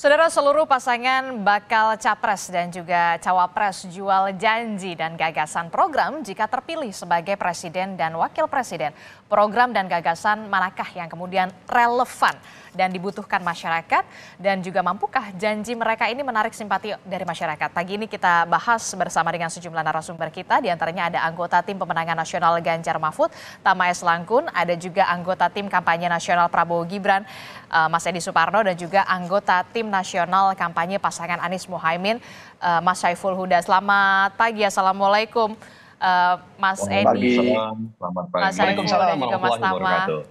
Saudara seluruh pasangan bakal capres dan juga cawapres jual janji dan gagasan program jika terpilih sebagai presiden dan wakil presiden. Program dan gagasan manakah yang kemudian relevan dan dibutuhkan masyarakat dan juga mampukah janji mereka ini menarik simpati dari masyarakat. Pagi ini kita bahas bersama dengan sejumlah narasumber kita diantaranya ada anggota tim pemenangan nasional Ganjar Mahfud, Tama S. Langkun, ada juga anggota tim kampanye nasional Prabowo Gibran, eh, Mas Edi Suparno dan juga anggota tim nasional kampanye pasangan Anies Muhaimin, eh, Mas Saiful Huda. Selamat pagi, Assalamualaikum. Uh, Mas Edi. Selamat pagi. Mas Saiful dan juga Mas Tama.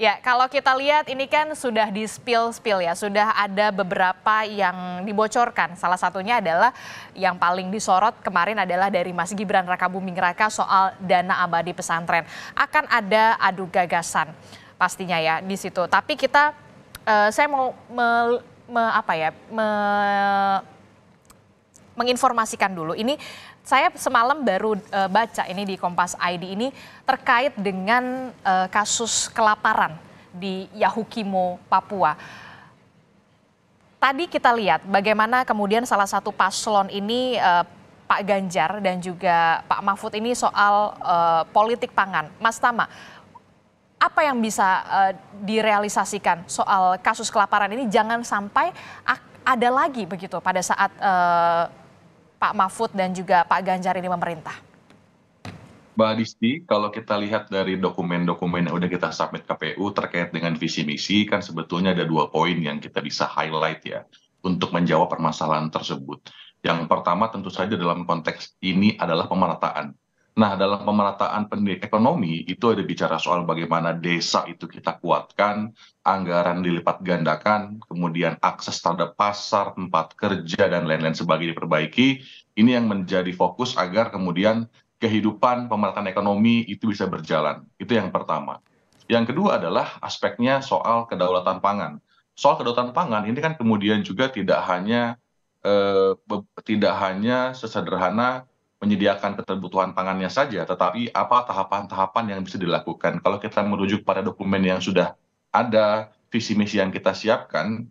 Ya, kalau kita lihat ini kan sudah di spill-spill ya, sudah ada beberapa yang dibocorkan. Salah satunya adalah yang paling disorot kemarin adalah dari Mas Gibran Rakabuming Raka soal dana abadi pesantren. Akan ada adu gagasan pastinya ya di situ. Tapi kita uh, saya mau me, me apa ya? Me, menginformasikan dulu. Ini saya semalam baru uh, baca ini di Kompas ID ini terkait dengan uh, kasus kelaparan di Yahukimo, Papua. Tadi kita lihat bagaimana kemudian salah satu paslon ini uh, Pak Ganjar dan juga Pak Mahfud ini soal uh, politik pangan. Mas Tama, apa yang bisa uh, direalisasikan soal kasus kelaparan ini jangan sampai ada lagi begitu pada saat uh, Pak Mahfud dan juga Pak Ganjar ini memerintah? Mbak Adisti, kalau kita lihat dari dokumen-dokumen yang udah kita submit KPU terkait dengan visi misi, kan sebetulnya ada dua poin yang kita bisa highlight ya untuk menjawab permasalahan tersebut. Yang pertama tentu saja dalam konteks ini adalah pemerataan nah dalam pemerataan ekonomi itu ada bicara soal bagaimana desa itu kita kuatkan anggaran dilipat gandakan kemudian akses terhadap pasar tempat kerja dan lain lain sebagai diperbaiki ini yang menjadi fokus agar kemudian kehidupan pemerataan ekonomi itu bisa berjalan itu yang pertama yang kedua adalah aspeknya soal kedaulatan pangan soal kedaulatan pangan ini kan kemudian juga tidak hanya eh, tidak hanya sesederhana menyediakan keterbutuhan pangannya saja, tetapi apa tahapan-tahapan yang bisa dilakukan. Kalau kita merujuk pada dokumen yang sudah ada, visi misi yang kita siapkan,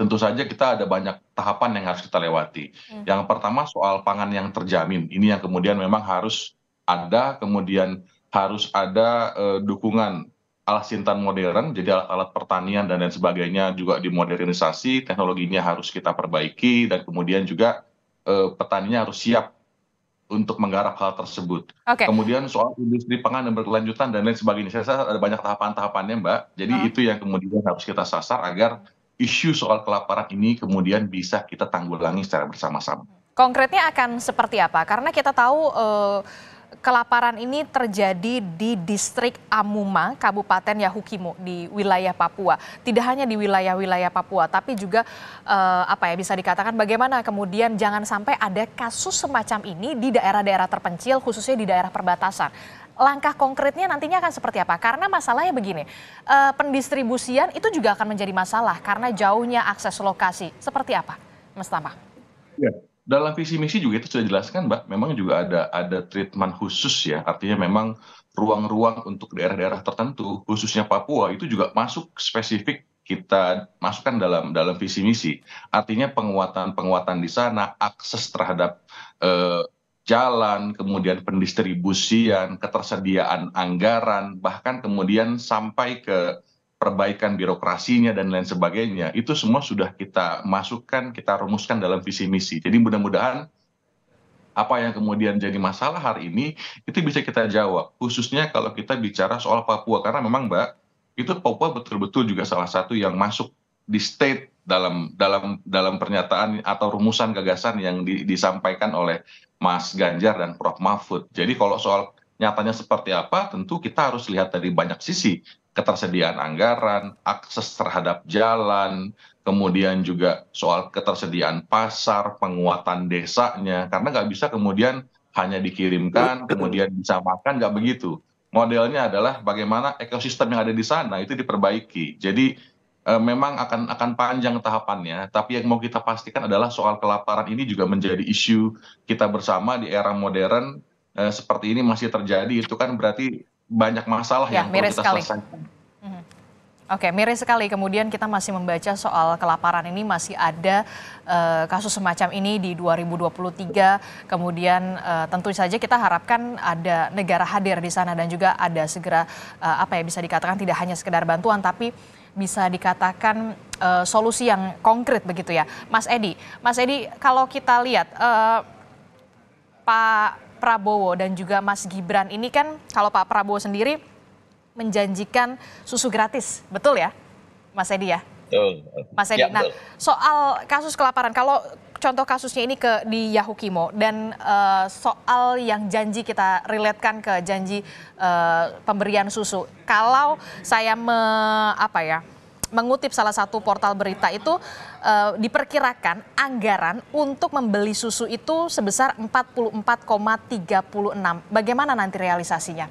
tentu saja kita ada banyak tahapan yang harus kita lewati. Hmm. Yang pertama soal pangan yang terjamin, ini yang kemudian memang harus ada, kemudian harus ada eh, dukungan alat sintan modern, jadi alat-alat pertanian dan lain sebagainya juga dimodernisasi, teknologinya harus kita perbaiki, dan kemudian juga eh, petaninya harus siap untuk menggarap hal tersebut. Okay. Kemudian soal industri pangan yang berkelanjutan dan lain sebagainya, saya rasa ada banyak tahapan-tahapannya, Mbak. Jadi hmm. itu yang kemudian harus kita sasar agar isu soal kelaparan ini kemudian bisa kita tanggulangi secara bersama-sama. Konkretnya akan seperti apa? Karena kita tahu. Uh kelaparan ini terjadi di distrik Amuma, Kabupaten Yahukimo di wilayah Papua. Tidak hanya di wilayah-wilayah Papua, tapi juga eh, apa ya bisa dikatakan bagaimana kemudian jangan sampai ada kasus semacam ini di daerah-daerah terpencil khususnya di daerah perbatasan. Langkah konkretnya nantinya akan seperti apa? Karena masalahnya begini, eh, pendistribusian itu juga akan menjadi masalah karena jauhnya akses lokasi. Seperti apa, Mas Tama? Ya dalam visi misi juga itu sudah jelaskan mbak memang juga ada ada treatment khusus ya artinya memang ruang-ruang untuk daerah-daerah tertentu khususnya Papua itu juga masuk spesifik kita masukkan dalam dalam visi misi artinya penguatan penguatan di sana akses terhadap eh, jalan kemudian pendistribusian ketersediaan anggaran bahkan kemudian sampai ke perbaikan birokrasinya dan lain sebagainya itu semua sudah kita masukkan kita rumuskan dalam visi misi jadi mudah-mudahan apa yang kemudian jadi masalah hari ini itu bisa kita jawab khususnya kalau kita bicara soal Papua karena memang Mbak itu Papua betul-betul juga salah satu yang masuk di state dalam dalam dalam pernyataan atau rumusan gagasan yang di, disampaikan oleh Mas Ganjar dan Prof Mahfud. Jadi kalau soal nyatanya seperti apa tentu kita harus lihat dari banyak sisi ketersediaan anggaran akses terhadap jalan kemudian juga soal ketersediaan pasar penguatan desanya karena nggak bisa kemudian hanya dikirimkan kemudian bisa makan nggak begitu modelnya adalah bagaimana ekosistem yang ada di sana itu diperbaiki jadi e, memang akan akan panjang tahapannya, tapi yang mau kita pastikan adalah soal kelaparan ini juga menjadi isu kita bersama di era modern e, seperti ini masih terjadi itu kan berarti banyak masalah ya, yang perlu kita sekali. selesaikan. Hmm. Oke, miris sekali. Kemudian kita masih membaca soal kelaparan ini masih ada uh, kasus semacam ini di 2023. Kemudian uh, tentu saja kita harapkan ada negara hadir di sana dan juga ada segera uh, apa ya bisa dikatakan tidak hanya sekedar bantuan tapi bisa dikatakan uh, solusi yang konkret begitu ya. Mas Edi, Mas Edi kalau kita lihat uh, Pak Prabowo dan juga Mas Gibran ini kan kalau Pak Prabowo sendiri menjanjikan susu gratis, betul ya, Mas Edi ya? Betul. Mas Edi. Ya, nah, betul. soal kasus kelaparan, kalau contoh kasusnya ini ke di Yahukimo dan uh, soal yang janji kita relatekan ke janji uh, pemberian susu. Kalau saya me, apa ya? mengutip salah satu portal berita itu uh, diperkirakan anggaran untuk membeli susu itu sebesar 44,36. Bagaimana nanti realisasinya?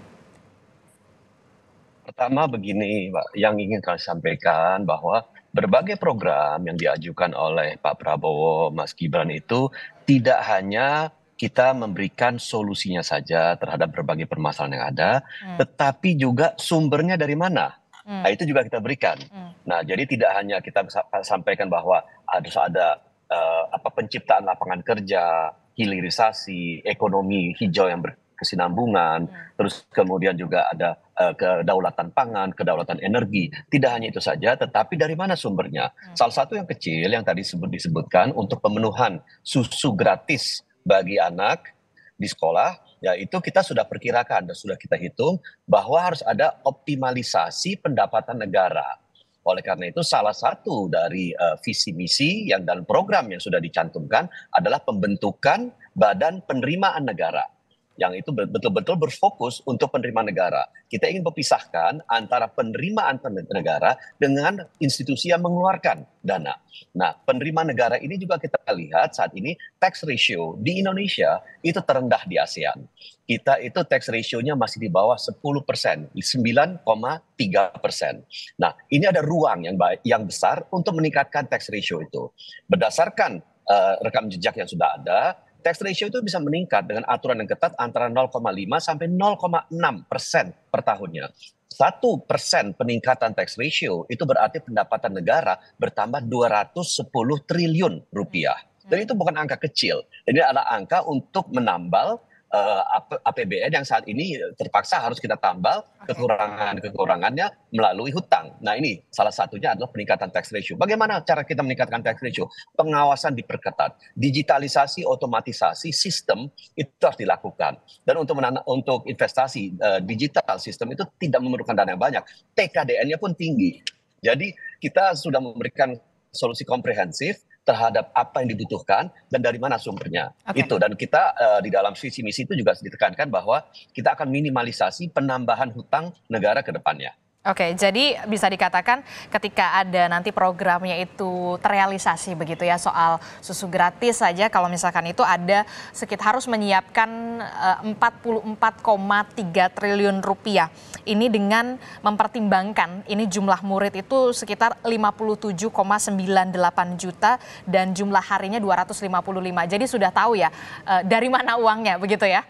Pertama begini, Pak, yang ingin kami sampaikan bahwa berbagai program yang diajukan oleh Pak Prabowo, Mas Gibran itu tidak hanya kita memberikan solusinya saja terhadap berbagai permasalahan yang ada, hmm. tetapi juga sumbernya dari mana Hmm. Nah itu juga kita berikan. Hmm. Nah jadi tidak hanya kita sampaikan bahwa harus ada uh, apa penciptaan lapangan kerja, hilirisasi, ekonomi hijau yang berkesinambungan, hmm. terus kemudian juga ada eh, kedaulatan pangan, kedaulatan energi. Tidak hanya itu saja, tetapi dari mana sumbernya? Salah satu yang kecil yang tadi disebut, disebutkan untuk pemenuhan susu gratis bagi anak di sekolah Ya, itu kita sudah perkirakan dan sudah kita hitung bahwa harus ada optimalisasi pendapatan negara. Oleh karena itu salah satu dari uh, visi misi yang dan program yang sudah dicantumkan adalah pembentukan badan penerimaan negara yang itu betul-betul berfokus untuk penerimaan negara. Kita ingin memisahkan antara penerimaan negara dengan institusi yang mengeluarkan dana. Nah, penerimaan negara ini juga kita lihat saat ini tax ratio di Indonesia itu terendah di ASEAN. Kita itu tax ratio-nya masih di bawah 10 persen, 9,3 persen. Nah, ini ada ruang yang, baik, yang besar untuk meningkatkan tax ratio itu. Berdasarkan uh, rekam jejak yang sudah ada, tax ratio itu bisa meningkat dengan aturan yang ketat antara 0,5 sampai 0,6 persen per tahunnya. Satu persen peningkatan tax ratio itu berarti pendapatan negara bertambah 210 triliun rupiah. Dan hmm. itu bukan angka kecil. Ini adalah angka untuk menambal uh, eh, APBN yang saat ini terpaksa harus kita tambal kekurangan-kekurangannya melalui hutang. Nah ini salah satunya adalah peningkatan tax ratio. Bagaimana cara kita meningkatkan tax ratio? Pengawasan diperketat, digitalisasi, otomatisasi sistem itu harus dilakukan. Dan untuk untuk investasi uh, digital sistem itu tidak memerlukan dana yang banyak. TKDN-nya pun tinggi. Jadi kita sudah memberikan solusi komprehensif terhadap apa yang dibutuhkan dan dari mana sumbernya. Okay. Itu dan kita uh, di dalam visi misi itu juga ditekankan bahwa kita akan minimalisasi penambahan hutang negara ke depannya. Oke, jadi bisa dikatakan ketika ada nanti programnya itu terrealisasi begitu ya soal susu gratis saja kalau misalkan itu ada sekitar harus menyiapkan 44,3 eh, triliun rupiah. Ini dengan mempertimbangkan ini jumlah murid itu sekitar 57,98 juta dan jumlah harinya 255. Jadi sudah tahu ya eh, dari mana uangnya begitu ya.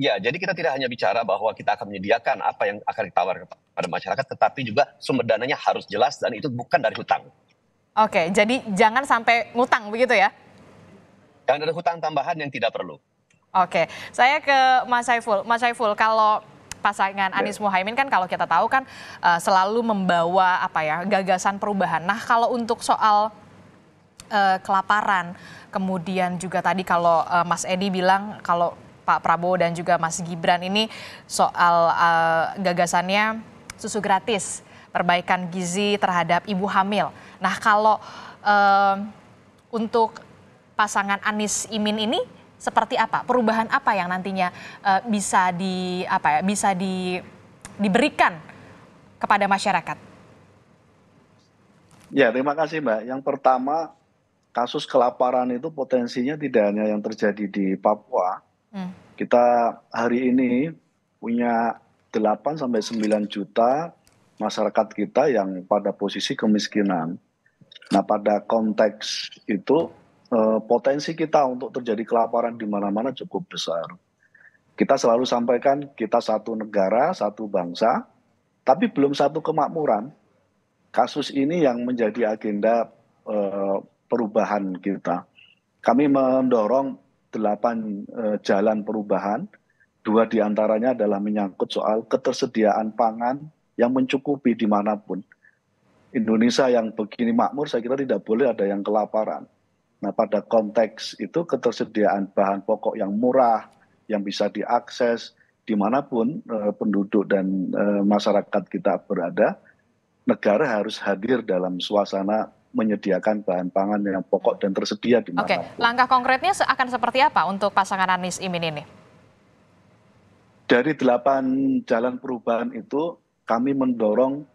Ya, jadi kita tidak hanya bicara bahwa kita akan menyediakan apa yang akan ditawarkan kepada masyarakat, tetapi juga sumber dananya harus jelas dan itu bukan dari hutang. Oke, jadi jangan sampai ngutang begitu ya? Jangan ada hutang tambahan yang tidak perlu. Oke, saya ke Mas Saiful. Mas Saiful, kalau pasangan ya. Anies Muhaimin kan kalau kita tahu kan uh, selalu membawa apa ya gagasan perubahan. Nah, kalau untuk soal uh, kelaparan, kemudian juga tadi kalau uh, Mas Edi bilang kalau Pak Prabowo dan juga Mas Gibran ini soal uh, gagasannya susu gratis, perbaikan gizi terhadap ibu hamil. Nah, kalau um, untuk pasangan Anis Imin ini seperti apa? Perubahan apa yang nantinya uh, bisa di apa ya? Bisa di diberikan kepada masyarakat? Ya, terima kasih Mbak. Yang pertama, kasus kelaparan itu potensinya tidak hanya yang terjadi di Papua. Hmm. Kita hari ini punya 8 sampai 9 juta masyarakat kita yang pada posisi kemiskinan. Nah, pada konteks itu eh, potensi kita untuk terjadi kelaparan di mana-mana cukup besar. Kita selalu sampaikan kita satu negara, satu bangsa, tapi belum satu kemakmuran. Kasus ini yang menjadi agenda eh, perubahan kita. Kami mendorong delapan eh, jalan perubahan Dua diantaranya adalah menyangkut soal ketersediaan pangan yang mencukupi dimanapun. Indonesia yang begini makmur saya kira tidak boleh ada yang kelaparan. Nah pada konteks itu ketersediaan bahan pokok yang murah, yang bisa diakses dimanapun eh, penduduk dan eh, masyarakat kita berada, negara harus hadir dalam suasana menyediakan bahan pangan yang pokok dan tersedia di Oke, langkah konkretnya akan seperti apa untuk pasangan Anies Imin ini? dari delapan jalan perubahan itu kami mendorong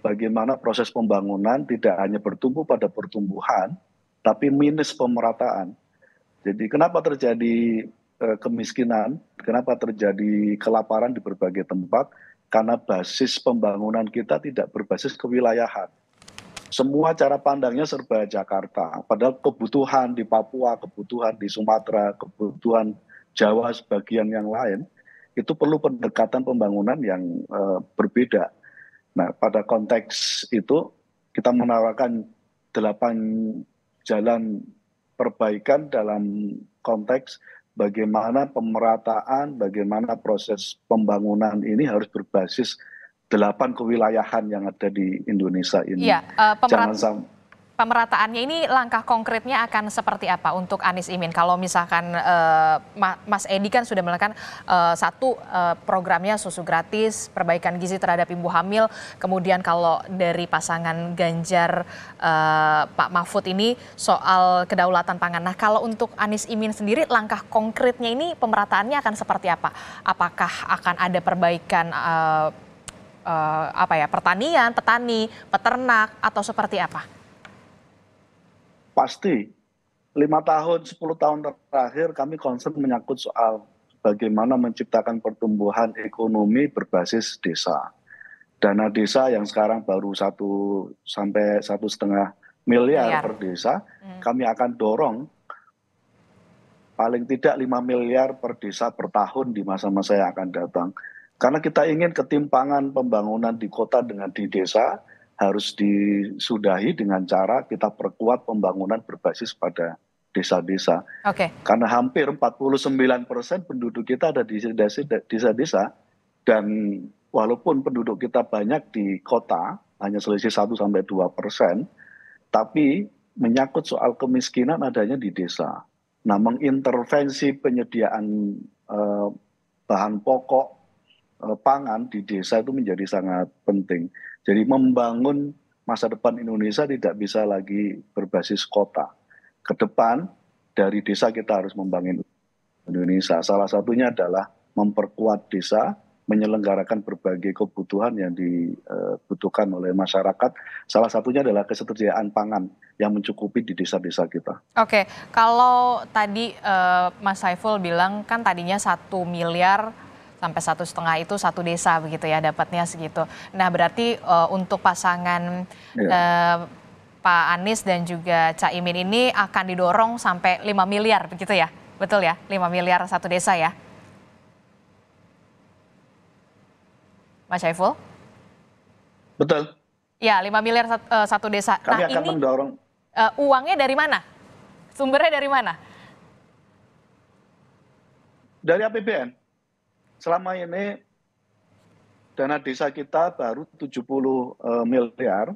bagaimana proses pembangunan tidak hanya bertumbuh pada pertumbuhan, tapi minus pemerataan. Jadi kenapa terjadi e, kemiskinan, kenapa terjadi kelaparan di berbagai tempat? Karena basis pembangunan kita tidak berbasis kewilayahan. Semua cara pandangnya serba Jakarta, padahal kebutuhan di Papua, kebutuhan di Sumatera, kebutuhan Jawa sebagian yang lain itu perlu pendekatan pembangunan yang uh, berbeda. Nah, pada konteks itu kita menawarkan delapan jalan perbaikan dalam konteks bagaimana pemerataan, bagaimana proses pembangunan ini harus berbasis delapan kewilayahan yang ada di Indonesia ini. Ya, uh, pemerat... Jangan sampai pemerataannya ini langkah konkretnya akan seperti apa untuk Anies Imin? Kalau misalkan uh, Mas Edi kan sudah melakukan uh, eh, satu uh, programnya susu gratis, perbaikan gizi terhadap ibu hamil. Kemudian kalau dari pasangan Ganjar uh, Pak Mahfud ini soal kedaulatan pangan. Nah kalau untuk Anies Imin sendiri langkah konkretnya ini pemerataannya akan seperti apa? Apakah akan ada perbaikan uh, uh, apa ya pertanian, petani, peternak atau seperti apa? pasti lima tahun sepuluh tahun terakhir kami concern menyangkut soal bagaimana menciptakan pertumbuhan ekonomi berbasis desa. Dana desa yang sekarang baru satu sampai satu setengah miliar, per desa, hmm. kami akan dorong paling tidak lima miliar per desa per tahun di masa-masa yang akan datang. Karena kita ingin ketimpangan pembangunan di kota dengan di desa harus disudahi dengan cara kita perkuat pembangunan berbasis pada desa-desa. Okay. Karena hampir 49 persen penduduk kita ada di desa-desa dan walaupun penduduk kita banyak di kota hanya selisih 1 sampai 2 persen, tapi menyangkut soal kemiskinan adanya di desa. Nah, mengintervensi penyediaan eh, bahan pokok eh, pangan di desa itu menjadi sangat penting. Jadi membangun masa depan Indonesia tidak bisa lagi berbasis kota. Ke depan dari desa kita harus membangun Indonesia. Salah satunya adalah memperkuat desa, menyelenggarakan berbagai kebutuhan yang dibutuhkan oleh masyarakat. Salah satunya adalah kesetiaan pangan yang mencukupi di desa-desa kita. Oke, kalau tadi uh, Mas Saiful bilang kan tadinya satu miliar sampai satu setengah itu satu desa begitu ya dapatnya segitu. Nah berarti uh, untuk pasangan ya. uh, Pak Anies dan juga Cak Imin ini akan didorong sampai 5 miliar begitu ya? Betul ya? 5 miliar satu desa ya? Mas Syaiful? Betul. Ya, 5 miliar satu, uh, eh, satu desa. Kami nah, akan ini, mendorong. Uh, uangnya dari mana? Sumbernya dari mana? Dari APBN selama ini dana desa kita baru 70 puluh eh, miliar,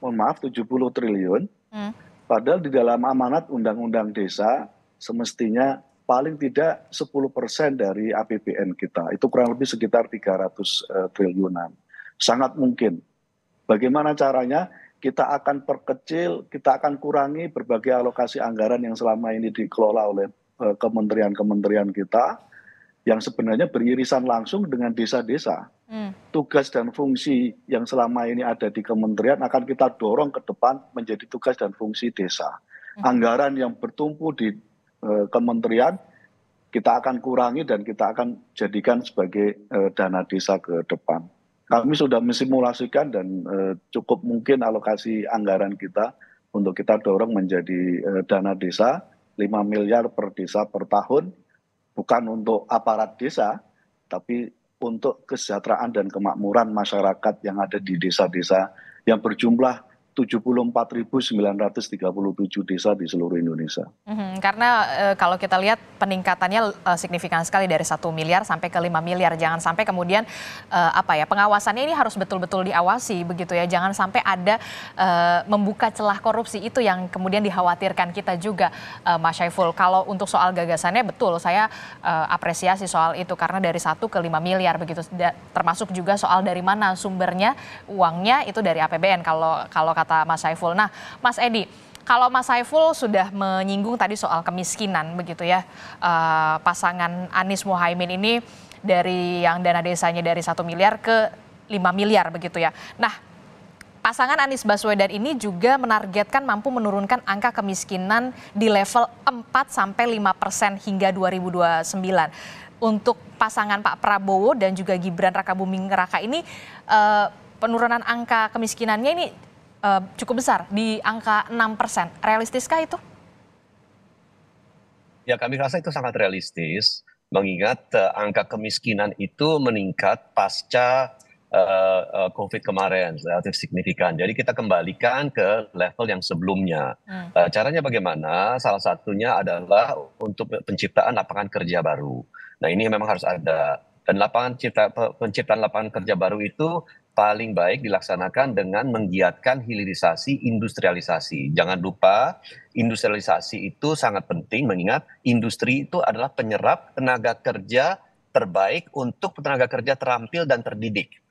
mohon maaf 70 triliun. Hmm. Padahal di dalam amanat undang-undang desa semestinya paling tidak 10% dari APBN kita. Itu kurang lebih sekitar 300 ratus eh, triliunan. Sangat mungkin. Bagaimana caranya? Kita akan perkecil, kita akan kurangi berbagai alokasi anggaran yang selama ini dikelola oleh eh, kementerian-kementerian kita yang sebenarnya beririsan langsung dengan desa-desa. Hmm. Tugas dan fungsi yang selama ini ada di kementerian akan kita dorong ke depan menjadi tugas dan fungsi desa. Hmm. Anggaran yang bertumpu di e, kementerian kita akan kurangi dan kita akan jadikan sebagai e, dana desa ke depan. Kami sudah mensimulasikan dan e, cukup mungkin alokasi anggaran kita untuk kita dorong menjadi e, dana desa 5 miliar per desa per tahun bukan untuk aparat desa, tapi untuk kesejahteraan dan kemakmuran masyarakat yang ada di desa-desa yang berjumlah 74.937 desa di seluruh Indonesia. Mm-hmm. Karena e, kalau kita lihat peningkatannya e, signifikan sekali dari satu miliar sampai ke 5 miliar. Jangan sampai kemudian e, apa ya pengawasannya ini harus betul-betul diawasi begitu ya. Jangan sampai ada e, membuka celah korupsi itu yang kemudian dikhawatirkan kita juga e, Mas Syaiful. Kalau untuk soal gagasannya betul saya e, apresiasi soal itu karena dari satu ke 5 miliar begitu. termasuk juga soal dari mana sumbernya uangnya itu dari APBN kalau kalau kata Mas Saiful. Nah, Mas Edi, kalau Mas Saiful sudah menyinggung tadi soal kemiskinan begitu ya uh, pasangan Anies Mohaimin ini dari yang dana desanya dari satu miliar ke 5 miliar begitu ya. Nah pasangan Anies Baswedan ini juga menargetkan mampu menurunkan angka kemiskinan di level 4 sampai 5 persen hingga 2029. Untuk pasangan Pak Prabowo dan juga Gibran Raka Buming Raka ini eh, penurunan angka kemiskinannya ini Eh, cukup besar di angka 6 persen. Realistiskah itu? Ya kami rasa itu sangat realistis mengingat uh, angka kemiskinan itu meningkat pasca uh, uh, COVID kemarin relatif signifikan. Jadi kita kembalikan ke level yang sebelumnya. Hmm. Uh, caranya bagaimana? Salah satunya adalah untuk penciptaan lapangan kerja baru. Nah ini memang harus ada dan lapangan cipta, penciptaan lapangan kerja baru itu paling baik dilaksanakan dengan menggiatkan hilirisasi industrialisasi. Jangan lupa industrialisasi itu sangat penting mengingat industri itu adalah penyerap tenaga kerja terbaik untuk tenaga kerja terampil dan terdidik.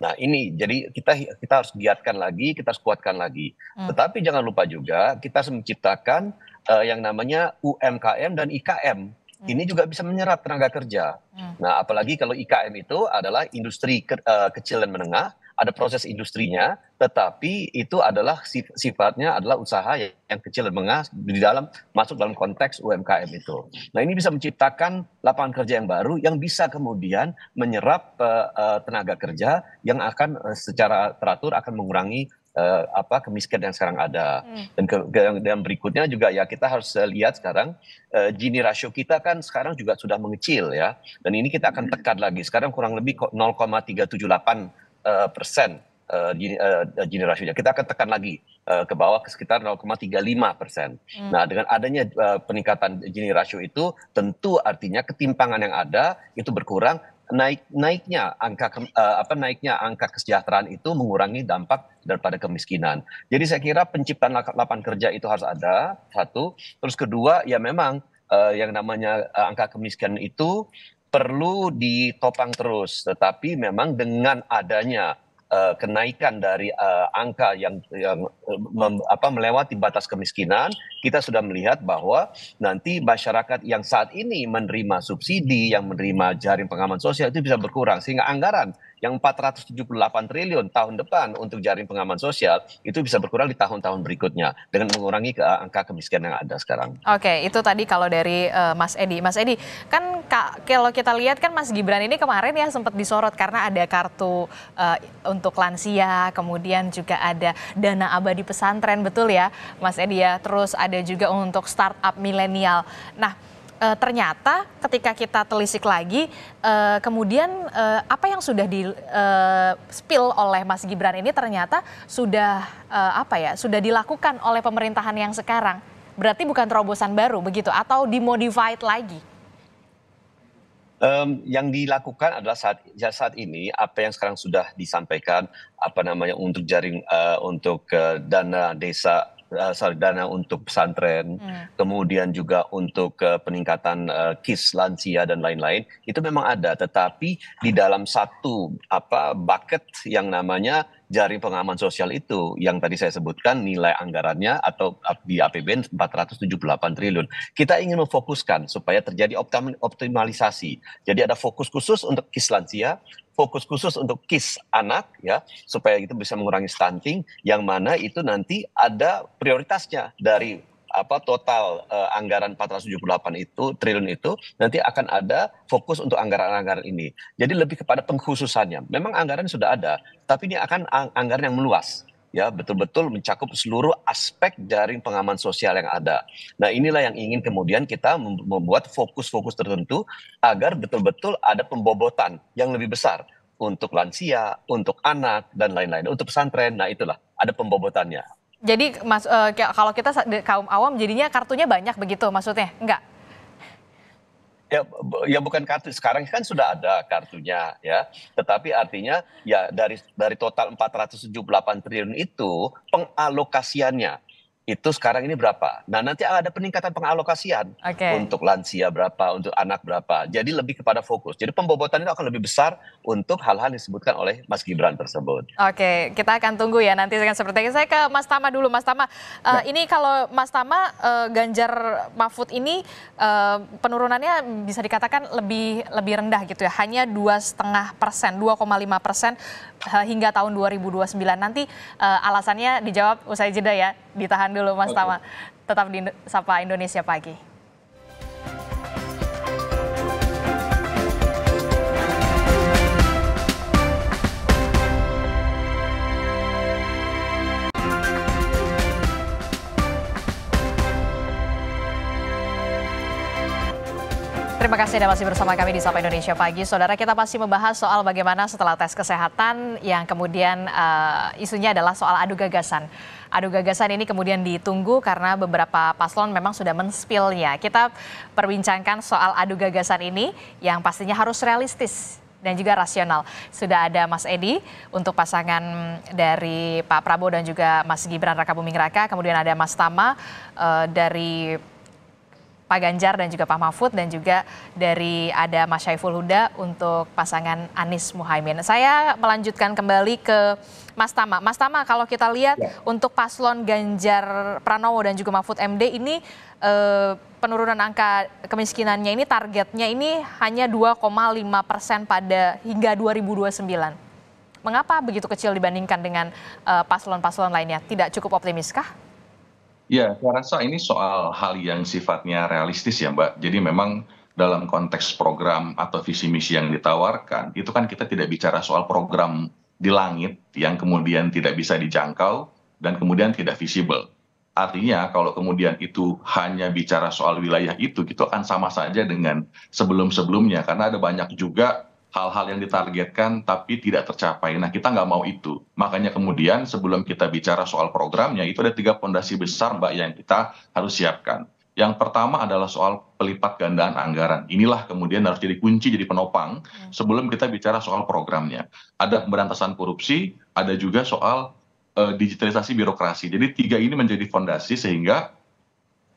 Nah ini jadi kita kita harus giatkan lagi, kita harus kuatkan lagi. Hmm. Tetapi jangan lupa juga kita harus menciptakan uh, yang namanya UMKM dan IKM Hmm. ini juga bisa menyerap tenaga kerja. Hmm. Nah, apalagi kalau IKM itu adalah industri ke, uh, kecil dan menengah, ada proses industrinya, tetapi itu adalah sif sifatnya adalah usaha yang, yang kecil dan menengah di dalam masuk dalam konteks UMKM itu. Nah, ini bisa menciptakan lapangan kerja yang baru yang bisa kemudian menyerap uh, uh, tenaga kerja yang akan uh, secara teratur akan mengurangi Eh, apa kemiskinan yang sekarang ada. Hmm. Dan ke, ke, dan berikutnya juga ya kita harus eh, lihat sekarang uh, Gini rasio kita kan sekarang juga sudah mengecil ya. Dan ini kita akan tekan lagi. Sekarang kurang lebih 0,378 uh, persen uh, Gini, uh, rasionya. Kita akan tekan lagi ke bawah ke sekitar 0,35 persen. Hmm. Nah dengan adanya uh, peningkatan Gini rasio itu tentu artinya ketimpangan yang ada itu berkurang naik naiknya angka uh, apa naiknya angka kesejahteraan itu mengurangi dampak daripada kemiskinan. Jadi saya kira penciptaan lapangan kerja itu harus ada satu. Terus kedua ya memang uh, yang namanya uh, angka kemiskinan itu perlu ditopang terus. Tetapi memang dengan adanya uh, kenaikan dari uh, angka yang, yang eh, mem, apa, melewati batas kemiskinan, kita sudah melihat bahwa nanti masyarakat yang saat ini menerima subsidi, yang menerima jaring pengaman sosial itu bisa berkurang sehingga anggaran yang 478 triliun tahun depan untuk jaring pengaman sosial itu bisa berkurang di tahun-tahun berikutnya dengan mengurangi ke angka kemiskinan yang ada sekarang. Oke, itu tadi kalau dari uh, Mas Edi. Mas Edi, kan kak, kalau kita lihat kan Mas Gibran ini kemarin ya sempat disorot karena ada kartu uh, untuk lansia, kemudian juga ada dana abadi pesantren, betul ya Mas Edi ya. Terus ada juga untuk startup milenial. Nah, e, ternyata ketika kita telisik lagi, e, kemudian e, apa yang sudah di e, spill oleh Mas Gibran ini ternyata sudah e, apa ya, sudah dilakukan oleh pemerintahan yang sekarang. Berarti bukan terobosan baru begitu atau dimodified lagi? Um, yang dilakukan adalah saat ya, saat ini apa yang sekarang sudah disampaikan apa namanya untuk jaring uh, untuk uh, dana desa dana eh, untuk pesantren, hmm. kemudian juga untuk uh, peningkatan uh, KIS lansia dan lain-lain, itu memang ada tetapi di dalam satu apa bucket yang namanya jaring pengaman sosial itu yang tadi saya sebutkan nilai anggarannya atau di APBN 478 triliun. Kita ingin memfokuskan supaya terjadi optimalisasi. Jadi ada fokus khusus untuk KIS lansia, fokus khusus untuk KIS anak ya, supaya itu bisa mengurangi stunting yang mana itu nanti ada prioritasnya dari apa total uh, anggaran 478 itu triliun itu nanti akan ada fokus untuk anggaran-anggaran ini. Jadi lebih kepada pengkhususannya. Memang anggaran sudah ada, tapi ini akan anggaran yang meluas ya betul-betul mencakup seluruh aspek jaring pengaman sosial yang ada. Nah inilah yang ingin kemudian kita membuat fokus-fokus tertentu agar betul-betul ada pembobotan yang lebih besar untuk lansia, untuk anak dan lain-lain, untuk pesantren. Nah itulah ada pembobotannya. Jadi mas, uh, kalau kita kaum awam jadinya kartunya banyak begitu maksudnya? Enggak? ya ya bukan kartu sekarang kan sudah ada kartunya ya tetapi artinya ya dari dari total 478 triliun itu pengalokasiannya itu sekarang ini berapa. Nah nanti ada peningkatan pengalokasian okay. untuk lansia berapa, untuk anak berapa. Jadi lebih kepada fokus. Jadi pembobotan itu akan lebih besar untuk hal-hal yang disebutkan oleh Mas Gibran tersebut. Oke, okay. kita akan tunggu ya nanti akan seperti ini. Saya ke Mas Tama dulu, Mas Tama. Uh, Ini kalau Mas Tama uh, Ganjar Mahfud ini uh, penurunannya bisa dikatakan lebih lebih rendah gitu ya, hanya dua setengah persen, 2,5 persen hingga tahun 2029. Nanti uh, alasannya dijawab usai jeda ya, ditahan dulu Mas Tama. Tetap di Sapa Indonesia Pagi. Terima kasih Anda masih bersama kami di Sapa Indonesia Pagi. Saudara, kita masih membahas soal bagaimana setelah tes kesehatan yang kemudian uh, isunya adalah soal adu gagasan. Adu gagasan ini kemudian ditunggu karena beberapa paslon memang sudah menspilnya. Kita perbincangkan soal adu gagasan ini yang pastinya harus realistis dan juga rasional. Sudah ada Mas Edi untuk pasangan dari Pak Prabowo dan juga Mas Gibran Rakabuming Raka, kemudian ada Mas Tama uh, dari Pak Ganjar dan juga Pak Mahfud dan juga dari ada Mas Syaiful Huda untuk pasangan Anies Muhaimin. Saya melanjutkan kembali ke Mas Tama. Mas Tama, kalau kita lihat ya. untuk paslon Ganjar Pranowo dan juga Mahfud MD ini eh, penurunan angka kemiskinannya ini targetnya ini hanya 2,5 persen pada hingga 2029. Mengapa begitu kecil dibandingkan dengan eh, paslon-paslon eh, lainnya? Tidak cukup optimiskah? ya saya rasa ini soal hal yang sifatnya realistis ya mbak jadi memang dalam konteks program atau visi misi yang ditawarkan itu kan kita tidak bicara soal program di langit yang kemudian tidak bisa dijangkau dan kemudian tidak visible Artinya kalau kemudian itu hanya bicara soal wilayah itu, itu akan sama saja dengan sebelum-sebelumnya. Karena ada banyak juga hal-hal yang ditargetkan tapi tidak tercapai. Nah, kita nggak mau itu. Makanya kemudian sebelum kita bicara soal programnya, itu ada tiga pondasi besar, Mbak, yang kita harus siapkan. Yang pertama adalah soal pelipat gandaan anggaran. Inilah kemudian harus jadi kunci, jadi penopang hmm. sebelum kita bicara soal programnya. Ada pemberantasan korupsi, ada juga soal uh, digitalisasi birokrasi. Jadi tiga ini menjadi fondasi sehingga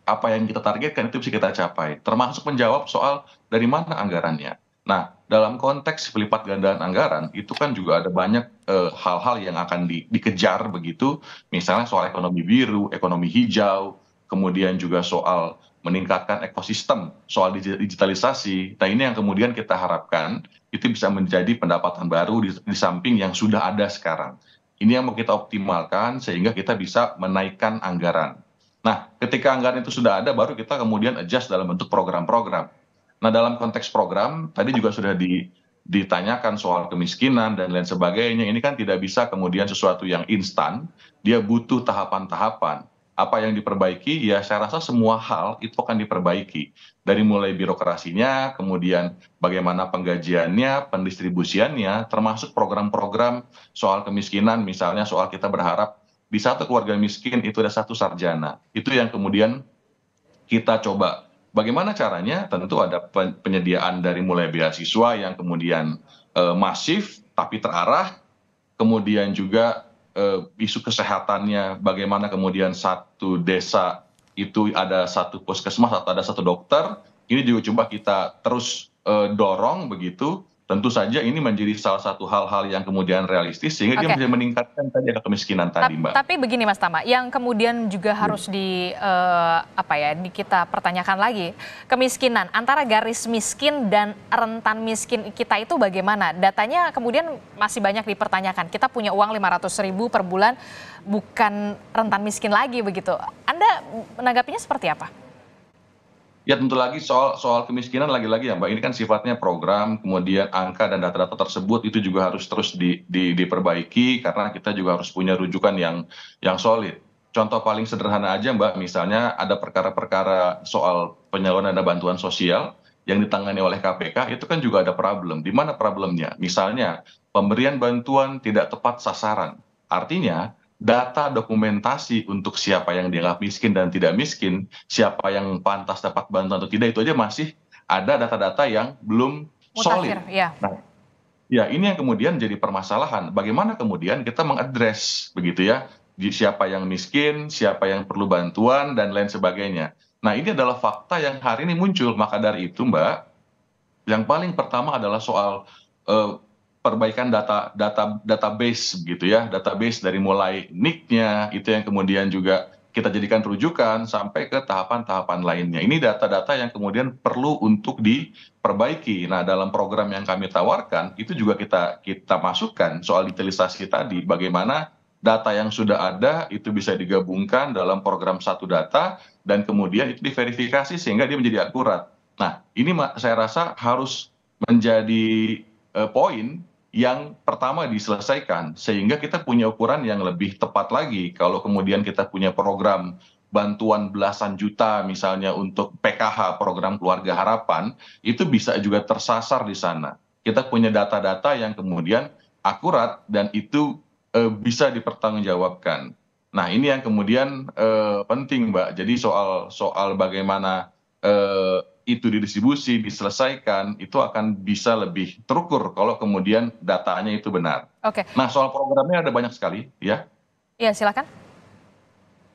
apa yang kita targetkan itu bisa kita capai. Termasuk menjawab soal dari mana anggarannya. Nah, dalam konteks pelipat gandaan anggaran itu kan juga ada banyak eh, hal hal yang akan dikejar begitu misalnya soal ekonomi biru ekonomi hijau kemudian juga soal meningkatkan ekosistem soal digitalisasi nah ini yang kemudian kita harapkan itu bisa menjadi pendapatan baru di, di samping yang sudah ada sekarang ini yang mau kita optimalkan sehingga kita bisa menaikkan anggaran nah ketika anggaran itu sudah ada baru kita kemudian adjust dalam bentuk program-program nah dalam konteks program tadi juga sudah ditanyakan soal kemiskinan dan lain sebagainya ini kan tidak bisa kemudian sesuatu yang instan dia butuh tahapan tahapan apa yang diperbaiki ya saya rasa semua hal itu akan diperbaiki dari mulai birokrasinya kemudian bagaimana penggajiannya pendistribusiannya termasuk program-program soal kemiskinan misalnya soal kita berharap di satu keluarga miskin itu ada satu sarjana itu yang kemudian kita coba bagaimana caranya tentu ada penyediaan dari mulai beasiswa yang kemudian eh, masif tapi terarah kemudian juga eh, isu kesehatannya bagaimana kemudian satu desa itu ada satu puskesmas atau ada satu dokter ini juga coba kita terus eh, dorong begitu tentu saja ini menjadi salah satu hal-hal yang kemudian realistis sehingga okay. dia bisa meningkatkan tadi angka kemiskinan tadi mbak. Tapi begini Mas Tama, yang kemudian juga iya. harus di uh, apa ya di kita pertanyakan lagi kemiskinan antara garis miskin dan rentan miskin kita itu bagaimana? Datanya kemudian masih banyak dipertanyakan. Kita punya uang 500 ribu per bulan bukan rentan miskin lagi begitu. Anda menanggapinya seperti apa? Ya tentu lagi soal soal kemiskinan lagi-lagi ya Mbak, ini kan sifatnya program, kemudian angka dan data-data tersebut itu juga harus terus di, di, diperbaiki karena kita juga harus punya rujukan yang yang solid. Contoh paling sederhana aja Mbak, misalnya ada perkara-perkara soal penyaluran dana bantuan sosial yang ditangani oleh KPK itu kan juga ada problem. Di mana problemnya? Misalnya pemberian bantuan tidak tepat sasaran. Artinya data dokumentasi untuk siapa yang dianggap miskin dan tidak miskin siapa yang pantas dapat bantuan atau tidak itu aja masih ada data data yang belum solid Mutakhir, ya. nah ya ini yang kemudian jadi permasalahan bagaimana kemudian kita mengadres begitu ya siapa yang miskin siapa yang perlu bantuan dan lain sebagainya nah ini adalah fakta yang hari ini muncul maka dari itu mbak yang paling pertama adalah soal uh, perbaikan data data database gitu ya database dari mulai nicknya itu yang kemudian juga kita jadikan rujukan sampai ke tahapan-tahapan lainnya ini data-data yang kemudian perlu untuk diperbaiki nah dalam program yang kami tawarkan itu juga kita kita masukkan soal digitalisasi tadi bagaimana data yang sudah ada itu bisa digabungkan dalam program satu data dan kemudian itu diverifikasi sehingga dia menjadi akurat nah ini saya rasa harus menjadi eh, poin yang pertama diselesaikan sehingga kita punya ukuran yang lebih tepat lagi kalau kemudian kita punya program bantuan belasan juta misalnya untuk PKH program keluarga harapan itu bisa juga tersasar di sana kita punya data-data yang kemudian akurat dan itu e, bisa dipertanggungjawabkan nah ini yang kemudian e, penting mbak jadi soal soal bagaimana e, itu didistribusi diselesaikan itu akan bisa lebih terukur kalau kemudian datanya itu benar. Oke. Okay. Nah soal programnya ada banyak sekali ya. Iya silakan.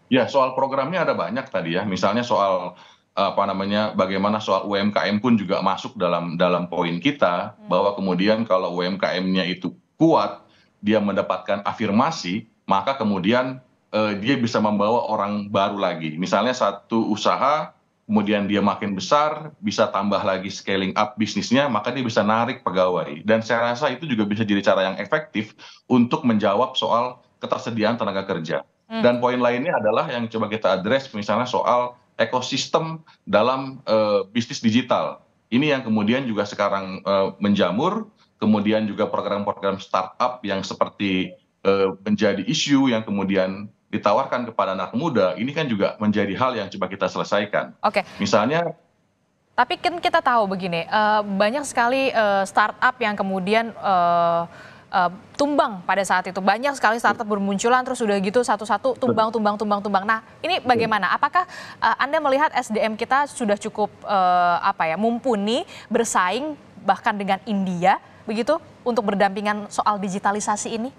Ya soal programnya ada banyak tadi ya misalnya soal apa namanya bagaimana soal UMKM pun juga masuk dalam dalam poin kita hmm. bahwa kemudian kalau UMKM-nya itu kuat dia mendapatkan afirmasi maka kemudian eh, dia bisa membawa orang baru lagi misalnya satu usaha kemudian dia makin besar bisa tambah lagi scaling up bisnisnya maka dia bisa narik pegawai dan saya rasa itu juga bisa jadi cara yang efektif untuk menjawab soal ketersediaan tenaga kerja hmm. dan poin lainnya adalah yang coba kita address misalnya soal ekosistem dalam uh, bisnis digital ini yang kemudian juga sekarang uh, menjamur kemudian juga program-program startup yang seperti uh, menjadi isu yang kemudian ditawarkan kepada anak muda ini kan juga menjadi hal yang coba kita selesaikan. Oke. Okay. Misalnya tapi kan kita tahu begini, uh, banyak sekali uh, startup yang kemudian uh, uh, tumbang pada saat itu. Banyak sekali startup bermunculan terus sudah gitu satu-satu tumbang tumbang tumbang tumbang. Nah, ini bagaimana? Apakah uh, Anda melihat SDM kita sudah cukup uh, apa ya, mumpuni bersaing bahkan dengan India begitu untuk berdampingan soal digitalisasi ini?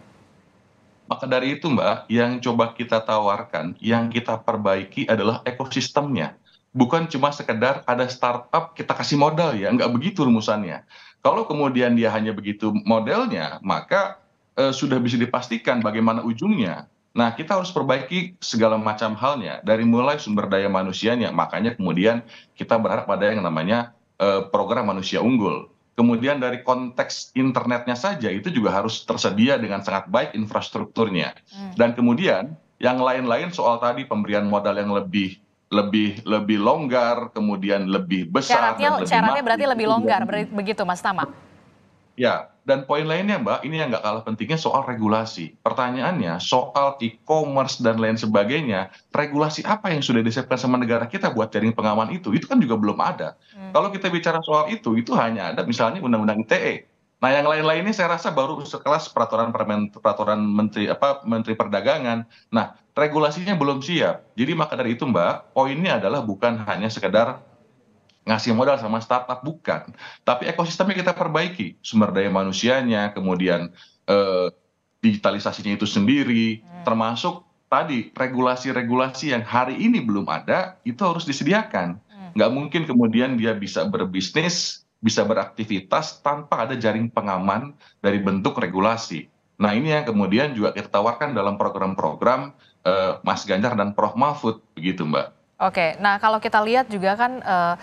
Maka dari itu Mbak, yang coba kita tawarkan, yang kita perbaiki adalah ekosistemnya. Bukan cuma sekedar ada startup kita kasih modal ya, nggak begitu rumusannya. Kalau kemudian dia hanya begitu modelnya, maka eh, sudah bisa dipastikan bagaimana ujungnya. Nah, kita harus perbaiki segala macam halnya, dari mulai sumber daya manusianya. Makanya kemudian kita berharap pada yang namanya eh, program manusia unggul kemudian dari konteks internetnya saja itu juga harus tersedia dengan sangat baik infrastrukturnya hmm. dan kemudian yang lain lain soal tadi pemberian modal yang lebih lebih lebih longgar kemudian lebih besar syaratnya, dan lebih syaratnya berarti lebih longgar begitu mas Tama ya dan poin lainnya mbak ini yang nggak kalah pentingnya soal regulasi pertanyaannya soal e-commerce dan lain sebagainya regulasi apa yang sudah disiapkan sama negara kita buat jaring pengaman itu itu kan juga belum ada hmm. kalau kita bicara soal itu itu hanya ada misalnya undang-undang ITE Nah, yang lain-lainnya saya rasa baru sekelas peraturan permen, peraturan menteri apa menteri perdagangan. Nah, regulasinya belum siap. Jadi maka dari itu Mbak, poinnya adalah bukan hanya sekedar ngasih modal sama startup bukan, tapi ekosistemnya kita perbaiki, sumber daya manusianya, kemudian eh, digitalisasinya itu sendiri, hmm. termasuk tadi regulasi-regulasi yang hari ini belum ada itu harus disediakan. Hmm. Nggak mungkin kemudian dia bisa berbisnis, bisa beraktivitas tanpa ada jaring pengaman dari bentuk regulasi. Nah ini yang kemudian juga kita tawarkan dalam program-program eh, Mas Ganjar dan Prof Mahfud, begitu Mbak. Oke, nah kalau kita lihat juga kan. Eh,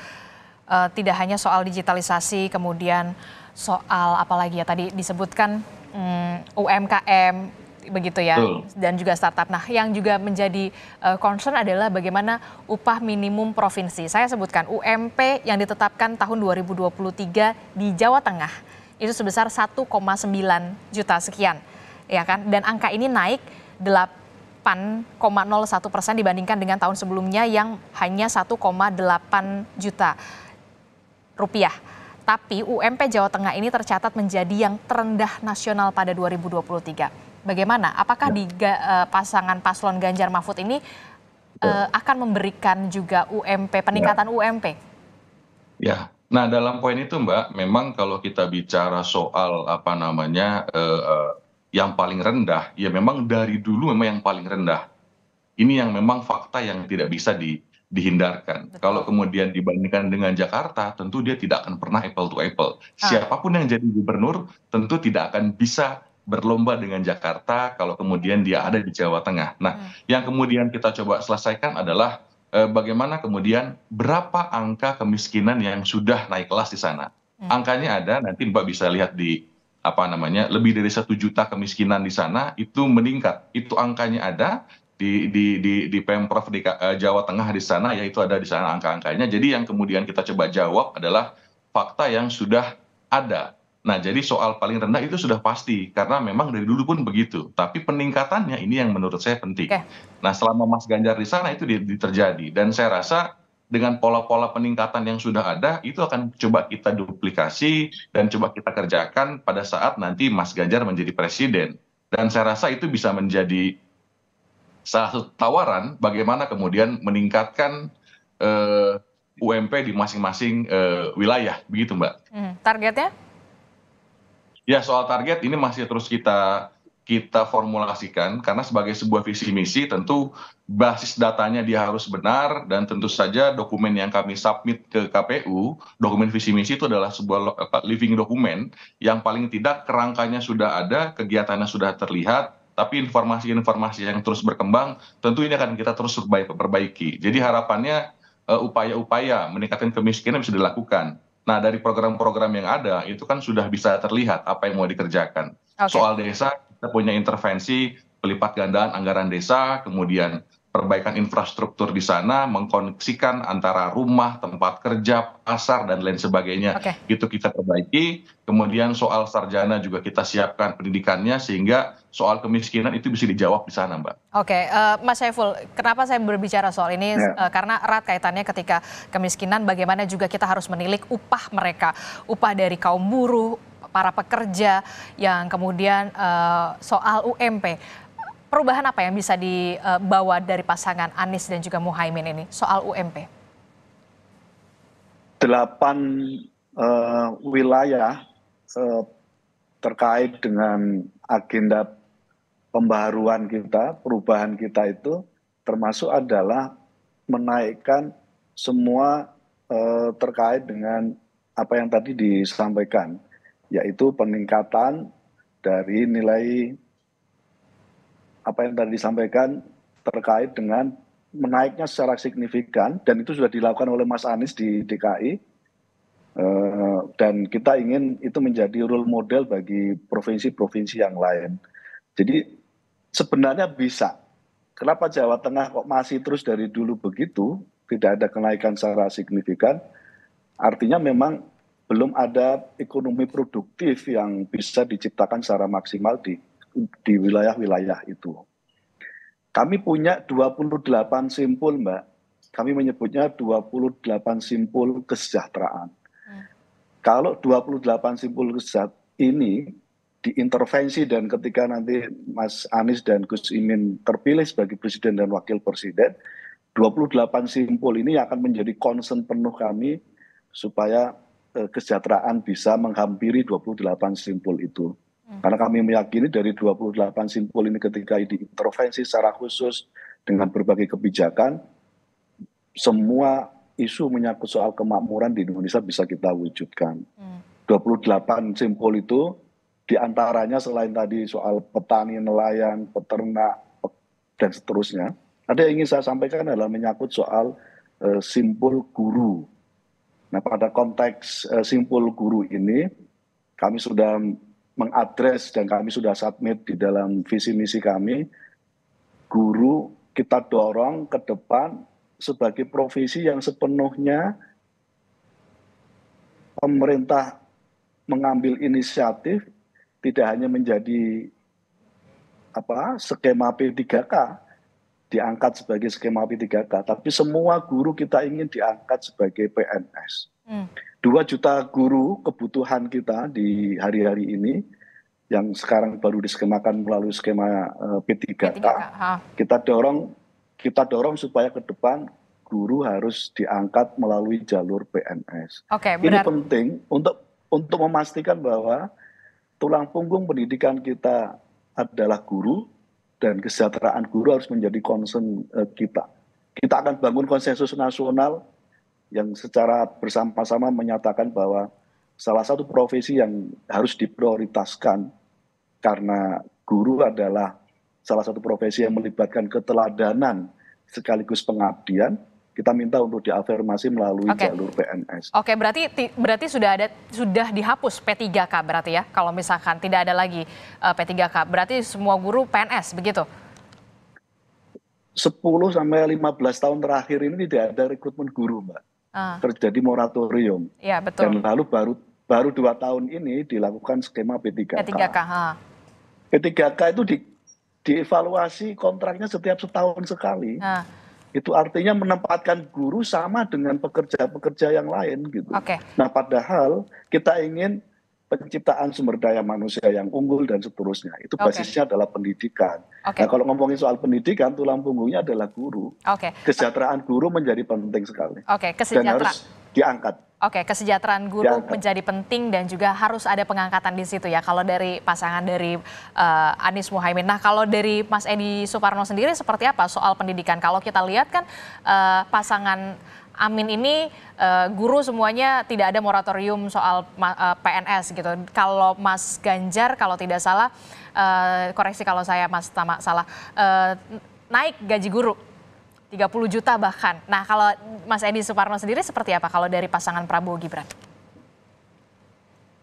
uh, tidak hanya soal digitalisasi, kemudian soal apalagi ya tadi disebutkan um, mm, UMKM begitu ya Betul. dan juga startup. Nah, yang juga menjadi uh, concern adalah bagaimana upah minimum provinsi. Saya sebutkan UMP yang ditetapkan tahun 2023 di Jawa Tengah itu sebesar 1,9 juta sekian. Ya kan? Dan angka ini naik 8,01 persen dibandingkan dengan tahun sebelumnya yang hanya 1,8 juta rupiah. Tapi UMP Jawa Tengah ini tercatat menjadi yang terendah nasional pada 2023. Bagaimana? Apakah ya. di uh, pasangan paslon Ganjar Mahfud ini uh, akan memberikan juga UMP ya. peningkatan ya. UMP? Ya, nah dalam poin itu Mbak, memang kalau kita bicara soal apa namanya uh, uh, yang paling rendah, ya memang dari dulu memang yang paling rendah. Ini yang memang fakta yang tidak bisa di dihindarkan. Betul. Kalau kemudian dibandingkan dengan Jakarta, tentu dia tidak akan pernah apple to apple. Ah. Siapapun yang jadi gubernur tentu tidak akan bisa berlomba dengan Jakarta kalau kemudian dia ada di Jawa Tengah. Nah, hmm. yang kemudian kita coba selesaikan adalah eh, bagaimana kemudian berapa angka kemiskinan yang sudah naik kelas di sana. Hmm. Angkanya ada, nanti Mbak bisa lihat di apa namanya lebih dari satu juta kemiskinan di sana itu meningkat itu angkanya ada di di di di Pemprov di eh, Jawa Tengah di sana ya itu ada di sana angka-angkanya. Jadi yang kemudian kita coba jawab adalah fakta yang sudah ada. Nah, jadi soal paling rendah itu sudah pasti karena memang dari dulu pun begitu. Tapi peningkatannya ini yang menurut saya penting. Okay. Nah, selama Mas Ganjar di sana itu terjadi dan saya rasa dengan pola-pola peningkatan yang sudah ada itu akan coba kita duplikasi dan coba kita kerjakan pada saat nanti Mas Ganjar menjadi presiden. Dan saya rasa itu bisa menjadi salah satu tawaran bagaimana kemudian meningkatkan eh, UMP di masing-masing eh, wilayah begitu mbak hmm, targetnya ya soal target ini masih terus kita kita formulasikan karena sebagai sebuah visi misi tentu basis datanya dia harus benar dan tentu saja dokumen yang kami submit ke KPU dokumen visi misi itu adalah sebuah living dokumen yang paling tidak kerangkanya sudah ada kegiatannya sudah terlihat tapi informasi-informasi yang terus berkembang tentu ini akan kita terus perbaiki. Jadi harapannya eh, upaya-upaya meningkatkan kemiskinan bisa dilakukan. Nah, dari program-program yang ada itu kan sudah bisa terlihat apa yang mau dikerjakan. Okay. Soal desa kita punya intervensi pelipat gandaan anggaran desa, kemudian perbaikan infrastruktur di sana mengkoneksikan antara rumah tempat kerja pasar dan lain sebagainya itu kita perbaiki kemudian soal sarjana juga kita siapkan pendidikannya sehingga soal kemiskinan itu bisa dijawab di sana mbak. Oke uh, Mas Syaiful kenapa saya berbicara soal ini Yeah. Ya. uh, karena erat kaitannya ketika kemiskinan bagaimana juga kita harus menilik upah mereka upah dari kaum buruh para pekerja yang kemudian uh, soal UMP perubahan apa yang bisa dibawa dari pasangan Anies dan juga Muhaimin ini soal UMP? Delapan uh, wilayah eh, terkait dengan agenda pembaruan kita, perubahan kita itu termasuk adalah menaikkan semua uh, terkait dengan apa yang tadi disampaikan, yaitu peningkatan dari nilai apa yang tadi disampaikan terkait dengan menaiknya secara signifikan dan itu sudah dilakukan oleh Mas Anies di DKI eh, dan kita ingin itu menjadi role model bagi provinsi-provinsi yang lain. Jadi sebenarnya bisa. Kenapa Jawa Tengah kok masih terus dari dulu begitu tidak ada kenaikan secara signifikan? Artinya memang belum ada ekonomi produktif yang bisa diciptakan secara maksimal di di wilayah-wilayah itu. Kami punya 28 simpul, Mbak. Kami menyebutnya 28 simpul kesejahteraan. Hmm. Kalau 28 simpul kesejahteraan ini diintervensi dan ketika nanti Mas Anies dan Gus Imin terpilih sebagai presiden dan wakil presiden, 28 simpul ini akan menjadi concern penuh kami supaya eh, kesejahteraan bisa menghampiri 28 simpul itu. Hmm. karena kami meyakini dari dua puluh delapan simpul ini ketika diintervensi secara khusus dengan berbagai kebijakan semua isu menyangkut soal kemakmuran di Indonesia bisa kita wujudkan 28 hmm. simpul itu diantaranya selain tadi soal petani nelayan peternak dan seterusnya ada yang ingin saya sampaikan adalah menyangkut soal e, simpul guru nah pada konteks e, simpul guru ini kami sudah mengadres dan kami sudah submit di dalam visi misi kami guru kita dorong ke depan sebagai profesi yang sepenuhnya pemerintah mengambil inisiatif tidak hanya menjadi apa skema P3K diangkat sebagai skema P3K tapi semua guru kita ingin diangkat sebagai PNS. Hmm. dua juta guru kebutuhan kita di hari-hari ini yang sekarang baru diskemakan melalui skema eh, P3K, kita dorong kita dorong supaya ke depan guru harus diangkat melalui jalur PNS. Okay, Ini penting untuk untuk memastikan bahwa tulang punggung pendidikan kita adalah guru dan kesejahteraan guru harus menjadi concern eh, kita. Kita akan bangun konsensus nasional yang secara bersama-sama menyatakan bahwa salah satu profesi yang harus diprioritaskan karena guru adalah salah satu profesi yang melibatkan keteladanan sekaligus pengabdian kita minta untuk diafirmasi melalui okay. jalur PNS. Oke, okay, berarti berarti sudah ada sudah dihapus P3K berarti ya. Kalau misalkan tidak ada lagi uh, eh, P3K, berarti semua guru PNS begitu. 10 sampai 15 tahun terakhir ini tidak ada rekrutmen guru, Mbak. Ah. terjadi moratorium. Ya, betul. Dan lalu baru baru dua tahun ini dilakukan skema P3K. P3K, ha. P3K itu di, dievaluasi kontraknya setiap setahun sekali. Ha. Itu artinya menempatkan guru sama dengan pekerja-pekerja yang lain gitu. Okay. Nah, padahal kita ingin penciptaan sumber daya manusia yang unggul dan seterusnya. Itu basisnya adalah pendidikan. Okay. Nah, kalau ngomongin soal pendidikan, tulang punggungnya adalah guru. Okay. Kesejahteraan guru menjadi penting sekali. Oke, okay. kesejahteraan dan harus diangkat. Oke, okay. kesejahteraan guru diangkat. menjadi penting dan juga harus ada pengangkatan di situ ya. Kalau dari pasangan dari uh, Anies Muhaimin. Nah, kalau dari Mas Edi Suparno sendiri seperti apa soal pendidikan? Kalau kita lihat kan uh, pasangan Amin ini uh, guru semuanya tidak ada moratorium soal uh, eh, PNS gitu. Kalau Mas Ganjar kalau tidak salah uh, koreksi kalau saya Mas Tama salah uh, naik gaji guru 30 juta bahkan. Nah, kalau Mas Edi Suparno sendiri seperti apa kalau dari pasangan Prabowo Gibran?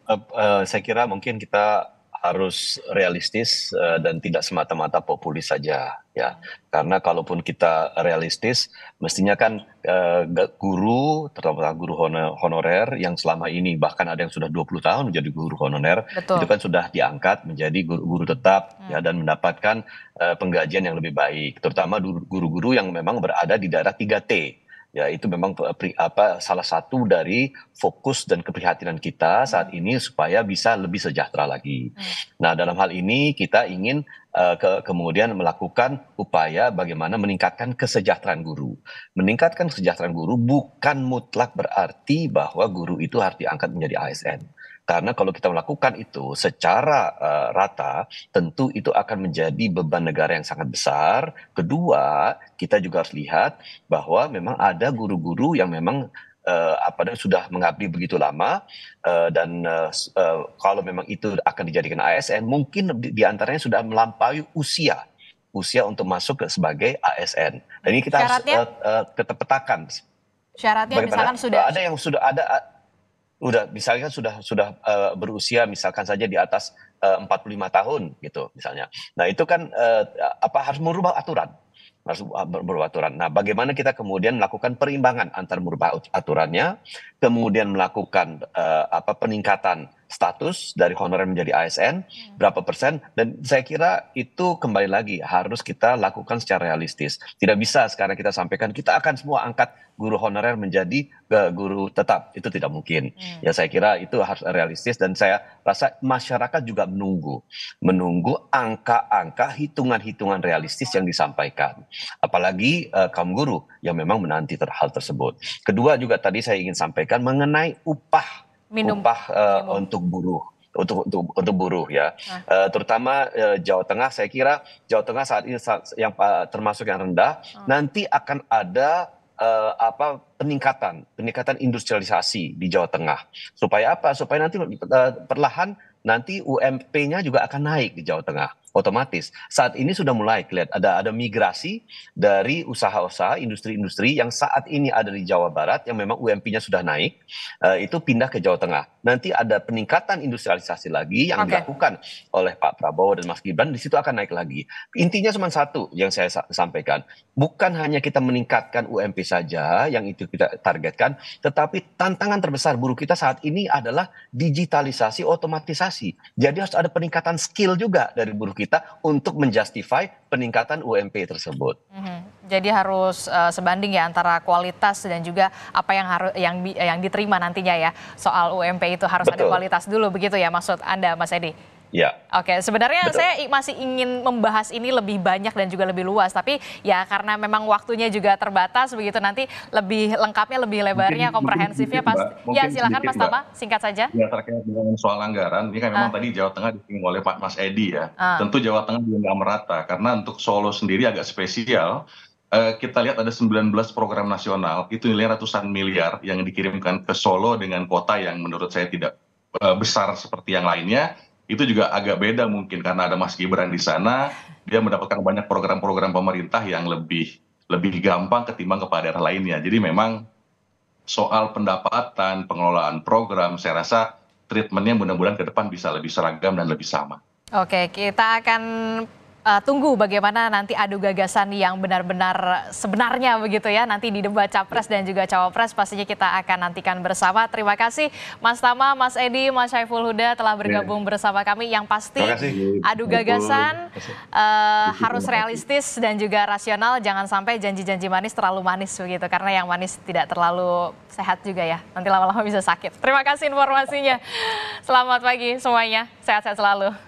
Uh, uh, saya kira mungkin kita harus realistis eh, dan tidak semata-mata populis saja ya karena kalaupun kita realistis mestinya kan eh, guru terutama guru honorer yang selama ini bahkan ada yang sudah 20 tahun menjadi guru honorer Betul. itu kan sudah diangkat menjadi guru-guru tetap hmm. ya dan mendapatkan eh, penggajian yang lebih baik terutama guru-guru yang memang berada di daerah 3T ya itu memang eh, apa salah satu dari fokus dan keprihatinan kita saat ini supaya bisa lebih sejahtera lagi. Hmm. Nah, dalam hal ini kita ingin uh, ke, kemudian melakukan upaya bagaimana meningkatkan kesejahteraan guru. Meningkatkan kesejahteraan guru bukan mutlak berarti bahwa guru itu harus diangkat menjadi ASN. Karena kalau kita melakukan itu secara uh, rata, tentu itu akan menjadi beban negara yang sangat besar. Kedua, kita juga harus lihat bahwa memang ada guru-guru yang memang uh, apa sudah mengabdi begitu lama uh, dan uh, uh, kalau memang itu akan dijadikan ASN mungkin diantaranya sudah melampaui usia usia untuk masuk sebagai ASN. Dan ini kita Syaratnya? harus uh, uh, petakan. Syaratnya Bagaimana? misalkan sudah ada yang sudah ada udah misalnya kan sudah sudah uh, berusia misalkan saja di atas eh, uh, 45 tahun gitu misalnya. Nah, itu kan uh, apa harus merubah aturan harus merubah aturan. Nah, bagaimana kita kemudian melakukan perimbangan antar merubah aturannya, kemudian melakukan uh, apa peningkatan status dari honorer menjadi ASN hmm. berapa persen dan saya kira itu kembali lagi harus kita lakukan secara realistis. Tidak bisa sekarang kita sampaikan kita akan semua angkat guru honorer menjadi uh, guru tetap. Itu tidak mungkin. Hmm. Ya saya kira itu harus realistis dan saya rasa masyarakat juga menunggu menunggu angka-angka hitungan-hitungan realistis yang disampaikan. Apalagi uh, kaum guru yang memang menanti hal tersebut. Kedua juga tadi saya ingin sampaikan mengenai upah Minum. upah uh, Minum. untuk buruh untuk untuk, untuk buruh ya nah. uh, terutama uh, Jawa Tengah saya kira Jawa Tengah saat ini saat, yang uh, termasuk yang rendah hmm. nanti akan ada uh, apa peningkatan peningkatan industrialisasi di Jawa Tengah supaya apa supaya nanti uh, perlahan nanti UMP-nya juga akan naik di Jawa Tengah otomatis saat ini sudah mulai kelihatan ada ada migrasi dari usaha-usaha industri-industri yang saat ini ada di Jawa Barat yang memang UMP-nya sudah naik uh, itu pindah ke Jawa Tengah. Nanti ada peningkatan industrialisasi lagi yang okay. dilakukan oleh Pak Prabowo dan Mas Gibran di situ akan naik lagi. Intinya cuma satu yang saya sampaikan, bukan hanya kita meningkatkan UMP saja yang itu kita targetkan, tetapi tantangan terbesar buruh kita saat ini adalah digitalisasi otomatisasi. Jadi harus ada peningkatan skill juga dari buruh kita untuk menjustify peningkatan UMP tersebut. Mm -hmm. Jadi harus uh, sebanding ya antara kualitas dan juga apa yang harus yang yang diterima nantinya ya soal UMP itu harus Betul. ada kualitas dulu begitu ya maksud Anda Mas Edi. Ya. Oke, sebenarnya Betul. saya masih ingin membahas ini lebih banyak dan juga lebih luas, tapi ya karena memang waktunya juga terbatas begitu nanti lebih lengkapnya, lebih lebarnya, mungkin, komprehensifnya pasti. Ya, silakan Mas Tama, singkat saja. Ya, terkait dengan soal anggaran, ini kan memang ah. tadi Jawa Tengah disinggung oleh Pak Mas Edi ya. Ah. Tentu Jawa Tengah juga nggak merata karena untuk Solo sendiri agak spesial. Uh, kita lihat ada 19 program nasional, itu nilai ratusan miliar yang dikirimkan ke Solo dengan kota yang menurut saya tidak eh, besar seperti yang lainnya itu juga agak beda mungkin karena ada Mas Gibran di sana, dia mendapatkan banyak program-program pemerintah yang lebih lebih gampang ketimbang kepada daerah lainnya. Jadi memang soal pendapatan, pengelolaan program, saya rasa treatmentnya mudah-mudahan ke depan bisa lebih seragam dan lebih sama. Oke, kita akan uh, tunggu bagaimana nanti adu gagasan yang benar-benar sebenarnya begitu ya nanti di debat capres dan juga cawapres pastinya kita akan nantikan bersama. Terima kasih Mas Tama, Mas Edi, Mas Syaiful Huda telah ya. bergabung ya. bersama kami. Yang pasti adu gagasan uh, harus realistis dan juga rasional. Jangan sampai janji-janji manis terlalu manis begitu karena yang manis tidak terlalu sehat juga ya. Nanti lama-lama bisa sakit. Terima kasih informasinya. Selamat pagi semuanya. Sehat-sehat selalu.